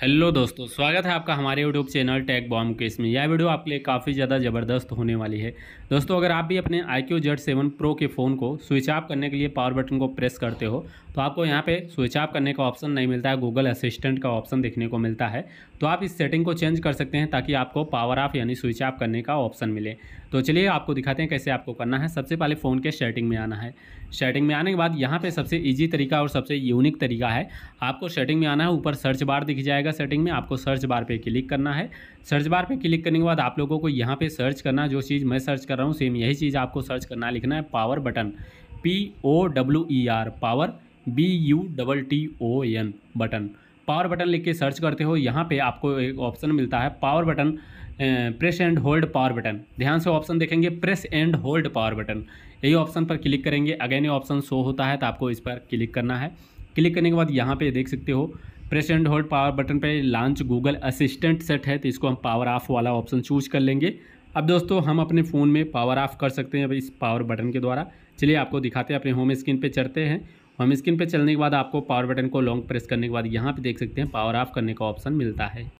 hello दोस्तों स्वागत है आपका हमारे यूट्यूब चैनल टैग बॉम केस में यह वीडियो आपके लिए काफ़ी ज़्यादा ज़बरदस्त होने वाली है दोस्तों अगर आप भी अपने iQOO Z seven pro के फ़ोन को स्विच ऑफ करने के लिए पावर बटन को प्रेस करते हो तो आपको यहाँ पे स्विच ऑफ करने का ऑप्शन नहीं मिलता है गूगल असिस्टेंट का ऑप्शन देखने को मिलता है तो आप इस सेटिंग को चेंज कर सकते हैं ताकि आपको पावर ऑफ यानी स्विच ऑफ करने का ऑप्शन मिले तो चलिए आपको दिखाते हैं कैसे आपको करना है सबसे पहले फ़ोन के सेटिंग में आना है सेटिंग में आने के बाद यहाँ पर सबसे ईजी तरीका और सबसे यूनिक तरीका है आपको सेटिंग में आना है ऊपर सर्च बार दिख जाएगा जाएगा सेटिंग में आपको सर्च बार पे क्लिक करना है सर्च बार पे क्लिक करने के बाद आप लोगों को यहाँ पे सर्च करना जो चीज़ मैं सर्च कर रहा हूँ सेम यही चीज़ आपको सर्च करना लिखना है power button P O W E R power B U double T O N button power button लिख के सर्च करते हो यहाँ पे आपको एक ऑप्शन मिलता है power button press and hold power button ध्यान से ऑप्शन देखेंगे press and hold power button यही ऑप्शन पर क्लिक करेंगे अगेन ये ऑप्शन शो होता है तो आपको इस पर क्लिक करना है क्लिक करने के बाद यहाँ पे देख सकते हो press and hold power button पे लॉन्च गूगल असिस्टेंट सेट है तो इसको हम पावर ऑफ वाला ऑप्शन चूज कर लेंगे अब दोस्तों हम अपने फ़ोन में पावर ऑफ कर सकते हैं अब इस पावर बटन के द्वारा चलिए आपको दिखाते हैं अपने होम स्क्रीन पे चढ़ते हैं होम स्क्रीन पे चलने के बाद आपको पावर बटन को लॉन्ग प्रेस करने के बाद यहाँ पर देख सकते हैं पावर ऑफ करने का ऑप्शन मिलता है